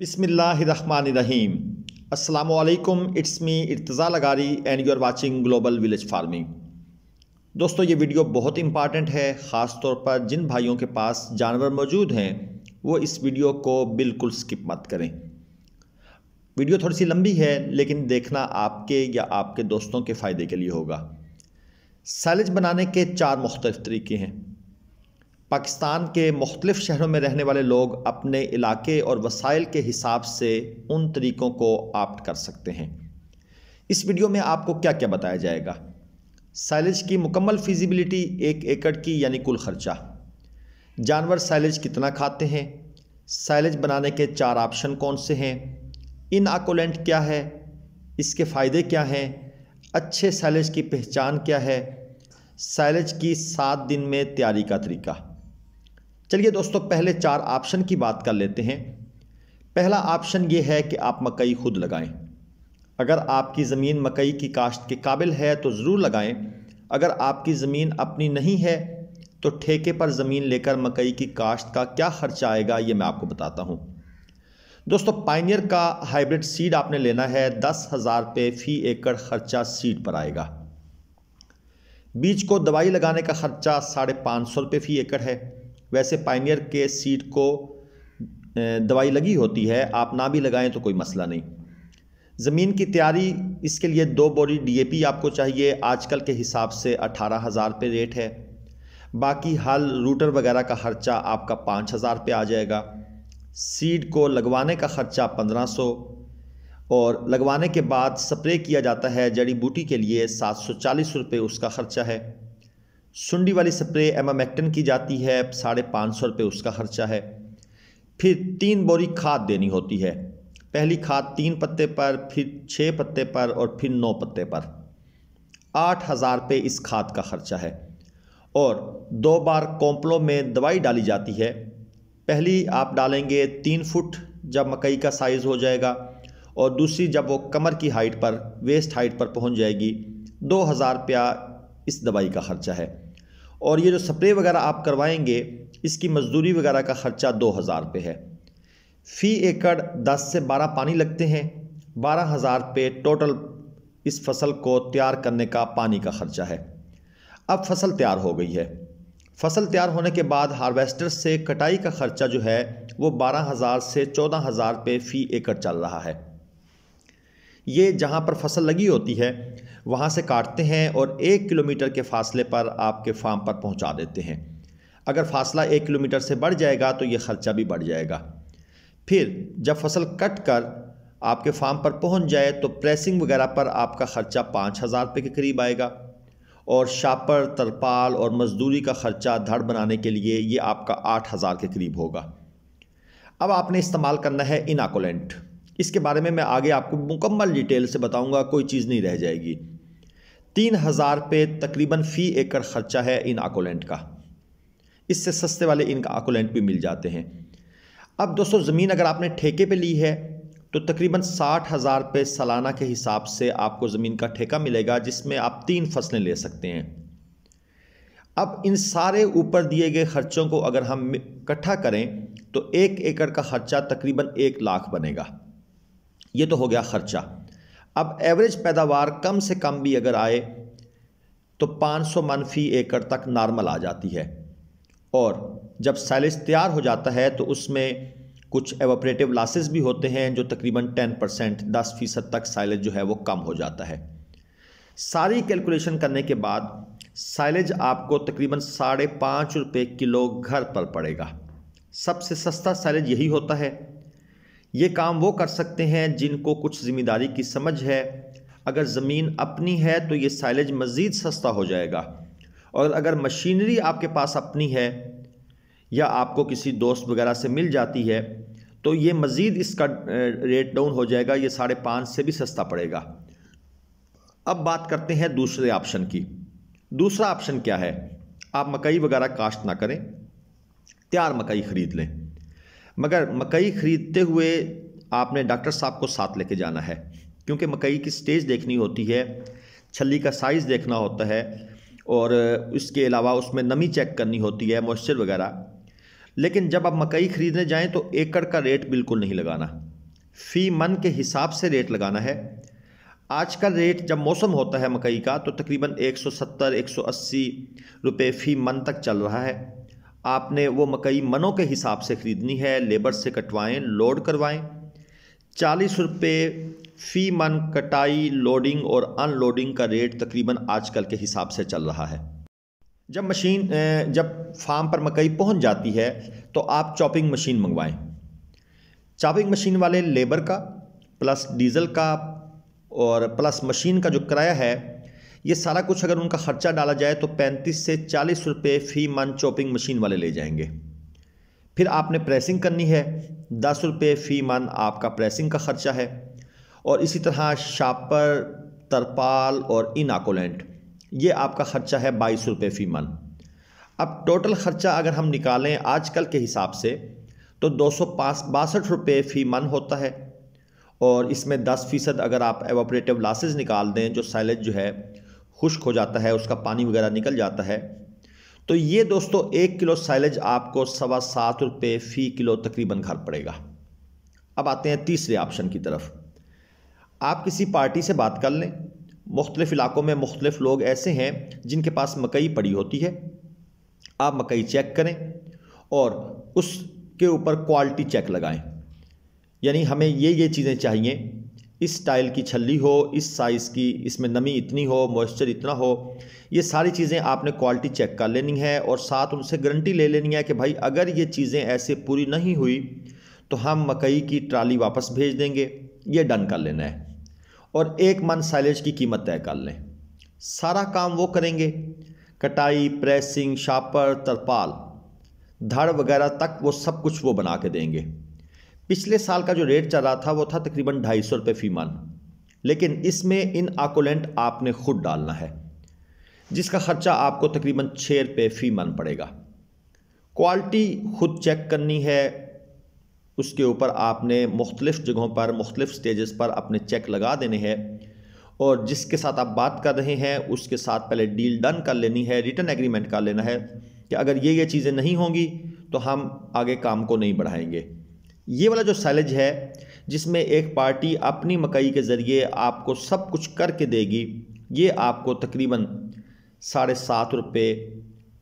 बिसमीम अल्लाम it's me Irtaza Lagari and you are watching Global Village Farming दोस्तों ये वीडियो बहुत इंपॉर्टेंट है ख़ास तौर पर जिन भाइयों के पास जानवर मौजूद हैं वो इस वीडियो को बिल्कुल स्किप मत करें वीडियो थोड़ी सी लंबी है लेकिन देखना आपके या आपके दोस्तों के फ़ायदे के लिए होगा सैलज बनाने के चार मुख्तलिफ़ तरीके हैं पाकिस्तान के मुख्तलिफ़ शहरों में रहने वाले लोग अपने इलाके और वसाइल के हिसाब से उन तरीक़ों को आप्ट कर सकते हैं इस वीडियो में आपको क्या क्या बताया जाएगा साइलेज की मुकम्मल फिजिबिलिटी एक एकड़ की यानी कुल खर्चा जानवर साइलेज कितना खाते हैं साइलेज बनाने के चार ऑप्शन कौन से हैं इन आकोलेंट क्या है इसके फ़ायदे क्या हैं अच्छे साइलेज की पहचान क्या है साइलेज की सात दिन में तैयारी का तरीका चलिए दोस्तों पहले चार ऑप्शन की बात कर लेते हैं पहला ऑप्शन ये है कि आप मकई खुद लगाएं अगर आपकी ज़मीन मकई की काश्त के काबिल है तो ज़रूर लगाएं अगर आपकी ज़मीन अपनी नहीं है तो ठेके पर ज़मीन लेकर मकई की काश्त का क्या खर्चा आएगा ये मैं आपको बताता हूँ दोस्तों पाइनियर का हाइब्रिड सीड आपने लेना है दस हज़ार रुपये फ़ी एकड़ खर्चा सीड पर आएगा बीज को दवाई लगाने का खर्चा साढ़े पाँच सौ रुपये फ़ी एकड़ है वैसे पाइनियर के सीड को दवाई लगी होती है आप ना भी लगाएं तो कोई मसला नहीं ज़मीन की तैयारी इसके लिए दो बोरी डीएपी आपको चाहिए आजकल के हिसाब से अठारह हज़ार पे रेट है बाकी हल रूटर वगैरह का खर्चा आपका पाँच हज़ार पे आ जाएगा सीड को लगवाने का खर्चा पंद्रह सौ और लगवाने के बाद स्प्रे किया जाता है जड़ी बूटी के लिए सात सौ चालीस रुपये उसका खर्चा है सुंडी वाली स्प्रे एमामेक्टन की जाती है साढ़े पाँच सौ रुपये उसका खर्चा है फिर तीन बोरी खाद देनी होती है पहली खाद तीन पत्ते पर फिर छः पत्ते पर और फिर नौ पत्ते पर आठ हज़ार रुपये इस खाद का खर्चा है और दो बार कॉम्पलों में दवाई डाली जाती है पहली आप डालेंगे तीन फुट जब मकई का साइज़ हो जाएगा और दूसरी जब वो कमर की हाइट पर वेस्ट हाइट पर पहुंच जाएगी दो हज़ार रुपया इस दवाई का ख़र्चा है और ये जो स्प्रे वगैरह आप करवाएंगे इसकी मजदूरी वगैरह का ख़र्चा दो हज़ार रुपये है फ़ी एकड़ दस से बारह पानी लगते हैं बारह हज़ार रुपये टोटल इस फसल को तैयार करने का पानी का ख़र्चा है अब फसल तैयार हो गई है फसल तैयार होने के बाद हार्वेस्टर से कटाई का ख़र्चा जो है वो बारह हज़ार से चौदह हज़ार रुपये फ़ी एकड़ चल रहा है ये जहाँ पर फसल लगी होती है वहाँ से काटते हैं और एक किलोमीटर के फासले पर आपके फार्म पर पहुँचा देते हैं अगर फासला एक किलोमीटर से बढ़ जाएगा तो ये ख़र्चा भी बढ़ जाएगा फिर जब फसल कट कर आपके फार्म पर पहुँच जाए तो प्रेसिंग वगैरह पर आपका ख़र्चा पाँच हज़ार रुपये के करीब आएगा और शापर तरपाल और मज़दूरी का ख़र्चा धड़ बनाने के लिए ये आपका आठ हज़ार के करीब होगा अब आपने इस्तेमाल करना है इनाकोलेंट इसके बारे में मैं आगे आपको मुकम्मल डिटेल से बताऊंगा कोई चीज़ नहीं रह जाएगी तीन हज़ार पे तकरीबन फ़ी एकड़ ख़र्चा है इन आकोलेंट का इससे सस्ते वाले इनका आकोलेंट भी मिल जाते हैं अब दोस्तों ज़मीन अगर आपने ठेके पे ली है तो तकरीबन साठ हज़ार रुपये सालाना के हिसाब से आपको ज़मीन का ठेका मिलेगा जिसमें आप तीन फसलें ले सकते हैं अब इन सारे ऊपर दिए गए खर्चों को अगर हम इकट्ठा करें तो एक एकड़ का खर्चा तकरीबन एक लाख बनेगा ये तो हो गया ख़र्चा अब एवरेज पैदावार कम से कम भी अगर आए तो 500 मन फी एकड़ तक नॉर्मल आ जाती है और जब सैलिज तैयार हो जाता है तो उसमें कुछ एवोपरेटिव लासेस भी होते हैं जो तकरीबन 10 परसेंट दस फीसद तक साइलेज जो है वो कम हो जाता है सारी कैलकुलेशन करने के बाद साइलेज आपको तकरीबन साढ़े पाँच रुपये किलो घर पर पड़ेगा सबसे सस्ता साइलेज यही होता है ये काम वो कर सकते हैं जिनको कुछ ज़िम्मेदारी की समझ है अगर ज़मीन अपनी है तो ये साइलेज मज़ीद सस्ता हो जाएगा और अगर मशीनरी आपके पास अपनी है या आपको किसी दोस्त वगैरह से मिल जाती है तो ये मज़ीद इसका रेट डाउन हो जाएगा ये साढ़े पाँच से भी सस्ता पड़ेगा अब बात करते हैं दूसरे ऑप्शन की दूसरा ऑप्शन क्या है आप मकई वगैरह काश्त ना करें तैयार मकई ख़रीद लें मगर मकई ख़रीदते हुए आपने डॉक्टर साहब को साथ लेके जाना है क्योंकि मकई की स्टेज देखनी होती है छली का साइज़ देखना होता है और इसके अलावा उसमें नमी चेक करनी होती है मॉइस्चर वगैरह लेकिन जब आप मकई ख़रीदने जाएं तो एकड़ का रेट बिल्कुल नहीं लगाना फ़ी मन के हिसाब से रेट लगाना है आज का रेट जब मौसम होता है मकई का तो तकरीबन 170 180 रुपए फ़ी मन तक चल रहा है आपने वो मकई मनों के हिसाब से ख़रीदनी है लेबर से कटवाएं लोड करवाएं चालीस रुपये फ़ी मन कटाई लोडिंग और अनलोडिंग का रेट तकरीबन आजकल के हिसाब से चल रहा है जब मशीन जब फार्म पर मकई पहुंच जाती है तो आप चॉपिंग मशीन मंगवाएं चॉपिंग मशीन वाले लेबर का प्लस डीज़ल का और प्लस मशीन का जो किराया है ये सारा कुछ अगर उनका खर्चा डाला जाए तो पैंतीस से चालीस रुपये फ़ी मन चॉपिंग मशीन वाले ले जाएंगे फिर आपने प्रेसिंग करनी है दस रुपये फ़ी मन आपका प्रेसिंग का ख़र्चा है और इसी तरह शापर तरपाल और इनाकोलेंट ये आपका ख़र्चा है बाईस रुपये फ़ी मन अब टोटल ख़र्चा अगर हम निकालें आजकल के हिसाब से तो दो सौ बासठ रुपये फ़ी मन होता है और इसमें दस फ़ीसद अगर आप एवोपरेटिव लासेज निकाल दें जो साइलेज जो है खुश्क हो जाता है उसका पानी वगैरह निकल जाता है तो ये दोस्तों एक किलो साइलेज आपको सवा सात रुपये फ़ी किलो तकरीबन घर पड़ेगा अब आते हैं तीसरे ऑप्शन की तरफ आप किसी पार्टी से बात कर लें मुख्तलिफ़ इलाक़ों में मुख्तलिफ़ लोग ऐसे हैं जिनके पास मकई पड़ी होती है आप मकई चेक करें और उसके ऊपर क्वालिटी चेक लगाएं यानी हमें ये ये चीज़ें चाहिए इस टाइल की छल्ली हो इस साइज़ की इसमें नमी इतनी हो मॉइस्चर इतना हो ये सारी चीज़ें आपने क्वालिटी चेक कर लेनी है और साथ उनसे गारंटी ले लेनी है कि भाई अगर ये चीज़ें ऐसे पूरी नहीं हुई तो हम मकई की ट्राली वापस भेज देंगे ये डन कर लेना है और एक मन साइलेज की कीमत तय कर लें सारा काम वो करेंगे कटाई प्रेसिंग शापर तरपाल धड़ वगैरह तक वो सब कुछ वो बना के देंगे पिछले साल का जो रेट चल रहा था वो था तकरीबन ढाई सौ रुपये फी लेकिन इसमें इन आकोलेंट आपने खुद डालना है जिसका ख़र्चा आपको तकरीबन छः रुपये फ़ी पड़ेगा क्वालिटी खुद चेक करनी है उसके ऊपर आपने मुख्तलिफ़ जगहों पर मुख्तलिफ़ स्टेजेस पर अपने चेक लगा देने हैं और जिसके साथ आप बात कर रहे हैं उसके साथ पहले डील डन कर लेनी है रिटर्न एग्रीमेंट कर लेना है कि अगर ये ये चीज़ें नहीं होंगी तो हम आगे काम को नहीं बढ़ाएंगे ये वाला जो सैलेज है जिसमें एक पार्टी अपनी मकई के ज़रिए आपको सब कुछ करके देगी ये आपको तकरीबन साढ़े सात रुपये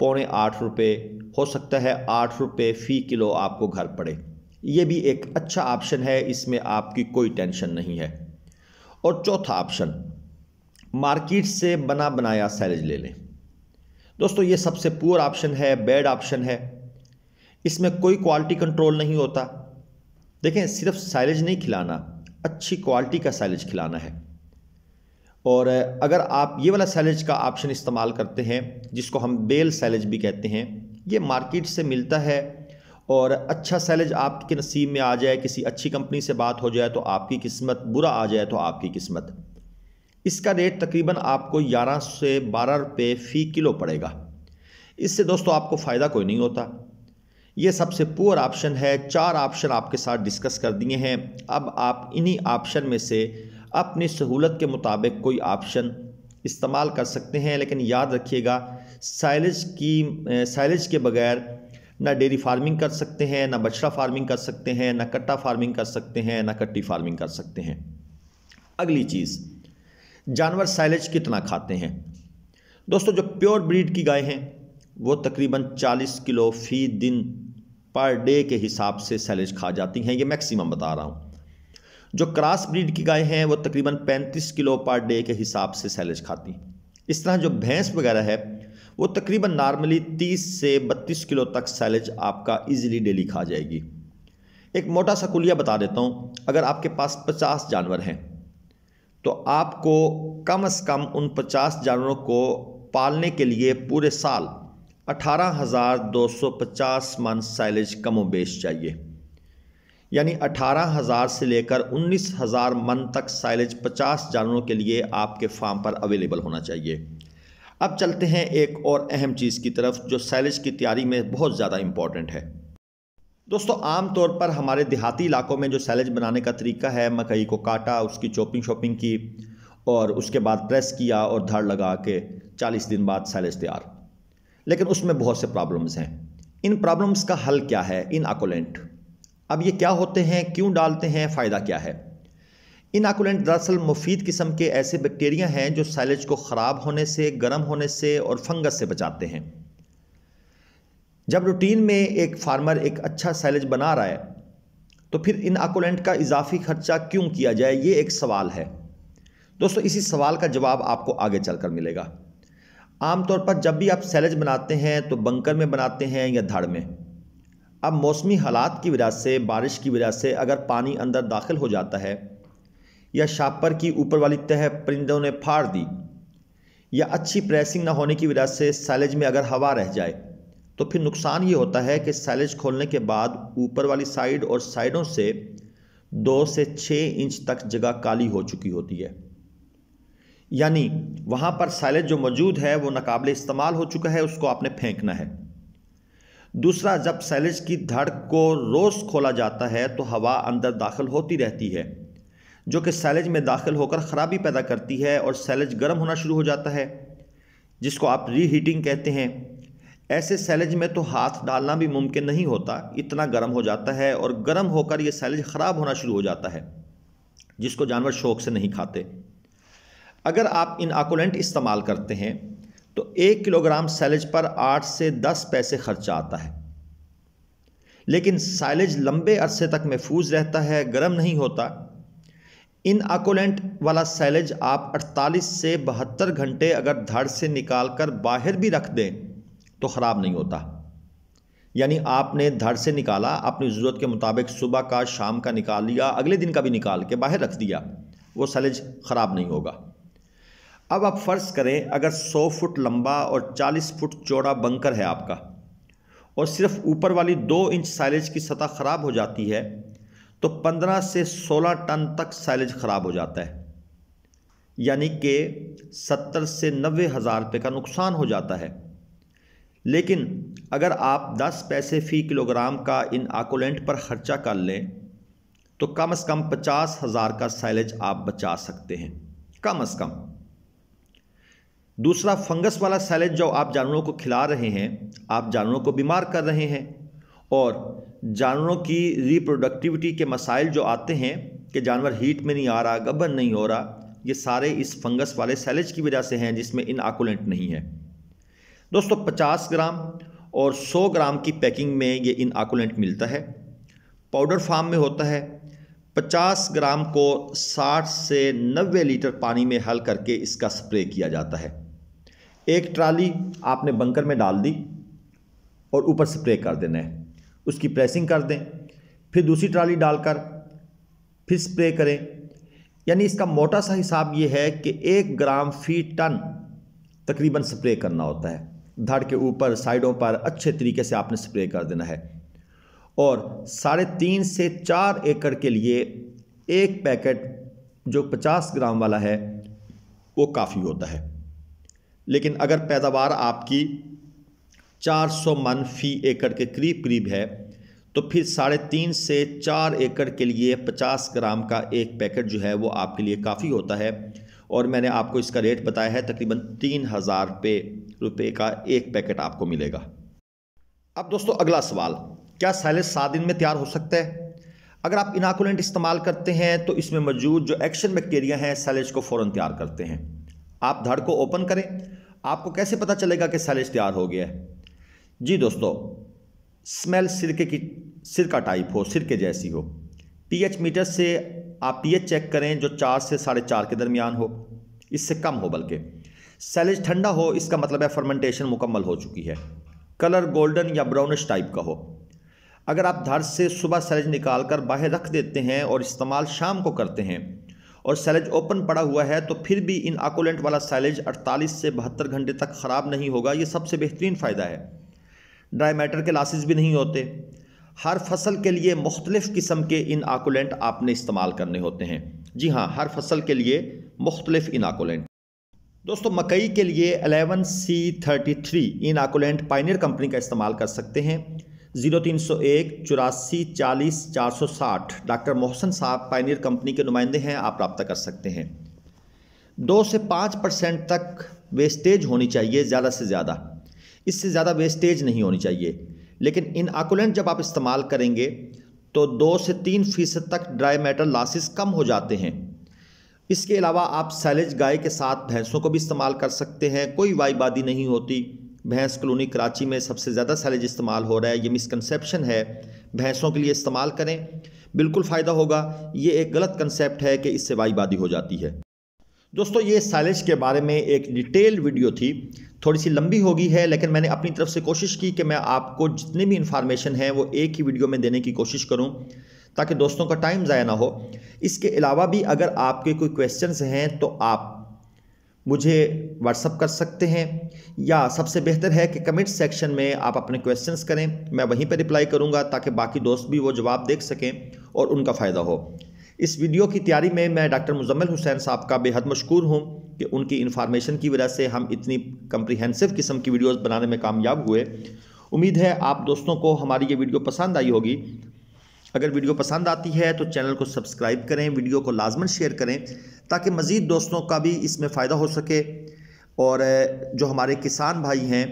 पौने आठ रुपये हो सकता है आठ रुपये फ़ी किलो आपको घर पड़े ये भी एक अच्छा ऑप्शन है इसमें आपकी कोई टेंशन नहीं है और चौथा ऑप्शन मार्केट से बना बनाया सैलेज ले लें दोस्तों ये सबसे पुअर ऑप्शन है बेड ऑप्शन है इसमें कोई क्वालिटी कंट्रोल नहीं होता देखें सिर्फ साइलेज नहीं खिलाना अच्छी क्वालिटी का साइलेज खिलाना है और अगर आप ये वाला साइलेज का ऑप्शन इस्तेमाल करते हैं जिसको हम बेल साइलेज भी कहते हैं ये मार्केट से मिलता है और अच्छा साइलेज आपके नसीब में आ जाए किसी अच्छी कंपनी से बात हो जाए तो आपकी किस्मत बुरा आ जाए तो आपकी किस्मत इसका रेट तकरीबन आपको 11 से 12 रुपये फ़ी किलो पड़ेगा इससे दोस्तों आपको फ़ायदा कोई नहीं होता ये सबसे पुअर ऑप्शन है चार ऑप्शन आपके साथ डिस्कस कर दिए हैं अब आप इन्हीं ऑप्शन में से अपनी सहूलत के मुताबिक कोई ऑप्शन इस्तेमाल कर सकते हैं लेकिन याद रखिएगा साइलेज की साइलेज के बगैर ना डेयरी फार्मिंग कर सकते हैं ना बछड़ा फार्मिंग कर सकते हैं ना कट्टा फार्मिंग कर सकते हैं ना कट्टी फार्मिंग कर सकते हैं अगली चीज़ जानवर साइलेज कितना खाते हैं दोस्तों जो प्योर ब्रीड की गाय हैं वो तकरीबन 40 किलो फी दिन पर डे के हिसाब से सैलेज खा जाती हैं ये मैक्सिमम बता रहा हूँ जो क्रॉस ब्रीड की गाय हैं वो तकरीबन 35 किलो पर डे के हिसाब से सैलेज खाती हैं इस तरह जो भैंस वगैरह है वो तकरीबन नॉर्मली 30 से 32 किलो तक सैलेज आपका इजीली डेली खा जाएगी एक मोटा सा कुलिया बता देता हूँ अगर आपके पास 50 जानवर हैं तो आपको कम अज़ कम उन पचास जानवरों को पालने के लिए पूरे साल 18,250 हज़ार दो सौ पचास मन साइलेज कमो बेश चाहिए यानी अठारह हज़ार से लेकर उन्नीस हज़ार मन तक साइलेज पचास जानवरों के लिए आपके फार्म पर अवेलेबल होना चाहिए अब चलते हैं एक और अहम चीज़ की तरफ जो साइलेज की तैयारी में बहुत ज़्यादा इम्पॉर्टेंट है दोस्तों आम तौर पर हमारे देहाती इलाकों में जो सैलेज बनाने का तरीका है मकई को काटा उसकी चॉपिंग शॉपिंग की और उसके बाद प्रेस किया और धड़ लगा के 40 दिन बाद सैलेज तैयार लेकिन उसमें बहुत से प्रॉब्लम्स हैं इन प्रॉब्लम्स का हल क्या है इन आकोलेंट अब ये क्या होते हैं क्यों डालते हैं फ़ायदा क्या है इन आकोलेंट दरअसल मुफीद किस्म के ऐसे बैक्टीरिया हैं जो साइलेज को ख़राब होने से गर्म होने से और फंगस से बचाते हैं जब रूटीन में एक फार्मर एक अच्छा सैलेज बना रहा है तो फिर इन आकोलेंट का इजाफी खर्चा क्यों किया जाए ये एक सवाल है दोस्तों इसी सवाल का जवाब आपको आगे चलकर मिलेगा आमतौर पर जब भी आप सैलज बनाते हैं तो बंकर में बनाते हैं या धड़ में अब मौसमी हालात की वजह से बारिश की वजह से अगर पानी अंदर दाखिल हो जाता है या शापर की ऊपर वाली तह परिंदों ने फाड़ दी या अच्छी प्रेसिंग ना होने की वजह से सैलेज में अगर हवा रह जाए तो फिर नुकसान ये होता है कि सैलेज खोलने के बाद ऊपर वाली साइड और साइडों से दो से छः इंच तक जगह काली हो चुकी होती है यानी वहाँ पर साइलेज जो मौजूद है वो नाकबले इस्तेमाल हो चुका है उसको आपने फेंकना है दूसरा जब साइलेज की धड़ को रोज़ खोला जाता है तो हवा अंदर दाखिल होती रहती है जो कि सैलेज में दाखिल होकर ख़राबी पैदा करती है और साइलेज गर्म होना शुरू हो जाता है जिसको आप रीहीटिंग कहते हैं ऐसे सैलेज में तो हाथ डालना भी मुमकिन नहीं होता इतना गर्म हो जाता है और गर्म होकर यह सैलेज ख़राब होना शुरू हो जाता है जिसको जानवर शौक से नहीं खाते अगर आप इनाकुलेंट इस्तेमाल करते हैं तो एक किलोग्राम सैलेज पर आठ से दस पैसे खर्चा आता है लेकिन साइलेज लंबे अरसे तक महफूज रहता है गर्म नहीं होता इन आकोलेंट वाला सैलेज आप 48 से बहत्तर घंटे अगर धड़ से निकाल कर बाहर भी रख दें तो ख़राब नहीं होता यानी आपने धड़ से निकाला अपनी ज़रूरत के मुताबिक सुबह का शाम का निकाल लिया अगले दिन का भी निकाल के बाहर रख दिया वो सैलेज ख़राब नहीं होगा अब आप फ़र्ज़ करें अगर 100 फुट लंबा और 40 फुट चौड़ा बंकर है आपका और सिर्फ ऊपर वाली दो इंच साइलेज की सतह ख़राब हो जाती है तो 15 से 16 टन तक साइलेज ख़राब हो जाता है यानी कि 70 से नबे हज़ार रुपये का नुकसान हो जाता है लेकिन अगर आप 10 पैसे फ़ी किलोग्राम का इन आकोलेंट पर ख़र्चा कर लें तो कम से कम पचास हज़ार का साइलेज आप बचा सकते हैं कम अज़ कम दूसरा फंगस वाला सैलेज जो आप जानवरों को खिला रहे हैं आप जानवरों को बीमार कर रहे हैं और जानवरों की रिप्रोडक्टिविटी के मसाइल जो आते हैं कि जानवर हीट में नहीं आ रहा गबन नहीं हो रहा ये सारे इस फंगस वाले सैलेज की वजह से हैं जिसमें इन आकुलेंट नहीं है दोस्तों 50 ग्राम और 100 ग्राम की पैकिंग में ये इन आकुलेंट मिलता है पाउडर फार्म में होता है 50 ग्राम को 60 से 90 लीटर पानी में हल करके इसका स्प्रे किया जाता है एक ट्राली आपने बंकर में डाल दी और ऊपर स्प्रे कर देना है उसकी प्रेसिंग कर दें फिर दूसरी ट्राली डालकर फिर स्प्रे करें यानी इसका मोटा सा हिसाब ये है कि एक ग्राम फी टन तकरीबन स्प्रे करना होता है धड़ के ऊपर साइडों पर अच्छे तरीके से आपने स्प्रे कर देना है और साढ़े तीन से चार एकड़ के लिए एक पैकेट जो 50 ग्राम वाला है वो काफ़ी होता है लेकिन अगर पैदावार आपकी 400 मन फी एकड़ के करीब करीब है तो फिर साढ़े तीन से चार एकड़ के लिए 50 ग्राम का एक पैकेट जो है वो आपके लिए काफ़ी होता है और मैंने आपको इसका रेट बताया है तकरीबन तीन हज़ार रुपये रुपये का एक पैकेट आपको मिलेगा अब दोस्तों अगला सवाल क्या सैलेड सात दिन में तैयार हो सकता है अगर आप इनाकुलेंट इस्तेमाल करते हैं तो इसमें मौजूद जो एक्शन बैक्टीरिया हैं सैलेज को फ़ौर तैयार करते हैं आप धड़ को ओपन करें आपको कैसे पता चलेगा कि सैलेज तैयार हो गया है जी दोस्तों स्मेल सिरके की सिरका टाइप हो सिरके जैसी हो पीएच मीटर से आप पीएच चेक करें जो चार से साढ़े चार के दरमियान हो इससे कम हो बल्कि सैलेज ठंडा हो इसका मतलब है फर्मेंटेशन मुकम्मल हो चुकी है कलर गोल्डन या ब्राउनिश टाइप का हो अगर आप धर से सुबह सैलेज निकाल कर बाहर रख देते हैं और इस्तेमाल शाम को करते हैं और सैलेज ओपन पड़ा हुआ है तो फिर भी इन आकोलेंट वाला सैलेज 48 से बहत्तर घंटे तक ख़राब नहीं होगा ये सबसे बेहतरीन फ़ायदा है ड्राई मैटर के लासेज भी नहीं होते हर फसल के लिए मुख्तलिफ़ किस्म के इन आकोलेंट आपने इस्तेमाल करने होते हैं जी हाँ हर फसल के लिए मुख्तलिफ़ इन आकोलेंट दोस्तों मकई के लिए एलेवन सी थर्टी थ्री इन आकोलेंट पाइनियर कंपनी का इस्तेमाल कर सकते हैं जीरो तीन सौ एक चौरासी चालीस चार सौ साठ डॉक्टर मोहसन साहब पाइनियर कंपनी के नुमाइंदे हैं आप रब्ता कर सकते हैं दो से पाँच परसेंट तक वेस्टेज होनी चाहिए ज़्यादा से ज़्यादा इससे ज़्यादा वेस्टेज नहीं होनी चाहिए लेकिन इन आकुलेंट जब आप इस्तेमाल करेंगे तो दो से तीन फीसद तक ड्राई मेटल लासेस कम हो जाते हैं इसके अलावा आप सैलेज गाय के साथ भैंसों को भी इस्तेमाल कर सकते हैं कोई वाइबादी नहीं होती भैंस कॉलोनी कराची में सबसे ज़्यादा सैलेज इस्तेमाल हो रहा है ये मिसकनसेप्शन है भैंसों के लिए इस्तेमाल करें बिल्कुल फ़ायदा होगा ये एक गलत कंसेप्ट है कि इससे वाईबादी हो जाती है दोस्तों ये सैलेज के बारे में एक डिटेल वीडियो थी थोड़ी सी लंबी होगी है लेकिन मैंने अपनी तरफ से कोशिश की कि मैं आपको जितनी भी इन्फॉर्मेशन है वो एक ही वीडियो में देने की कोशिश करूं ताकि दोस्तों का टाइम ज़ाया ना हो इसके अलावा भी अगर आपके कोई क्वेश्चंस हैं तो आप मुझे व्हाट्सअप कर सकते हैं या सबसे बेहतर है कि कमेंट सेक्शन में आप अपने क्वेश्चंस करें मैं वहीं पर रिप्लाई करूंगा ताकि बाकी दोस्त भी वो जवाब देख सकें और उनका फ़ायदा हो इस वीडियो की तैयारी में मैं डॉक्टर मुजम्मल हुसैन साहब का बेहद मशहूर हूँ कि उनकी इन्फॉर्मेशन की वजह से हम इतनी कम्प्रीहेंसिव किस्म की वीडियोज़ बनाने में कामयाब हुए उम्मीद है आप दोस्तों को हमारी ये वीडियो पसंद आई होगी अगर वीडियो पसंद आती है तो चैनल को सब्सक्राइब करें वीडियो को लाजमन शेयर करें ताकि मज़ीद दोस्तों का भी इसमें फ़ायदा हो सके और जो हमारे किसान भाई हैं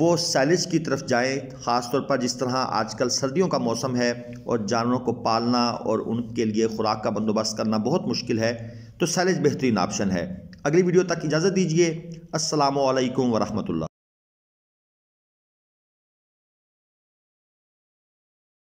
वो सैलेज की तरफ जाएं ख़ास तौर पर जिस तरह आजकल सर्दियों का मौसम है और जानवरों को पालना और उनके लिए खुराक का बंदोबस्त करना बहुत मुश्किल है तो सैलेज बेहतरीन ऑप्शन है अगली वीडियो तक इजाज़त दीजिए असल वरहमल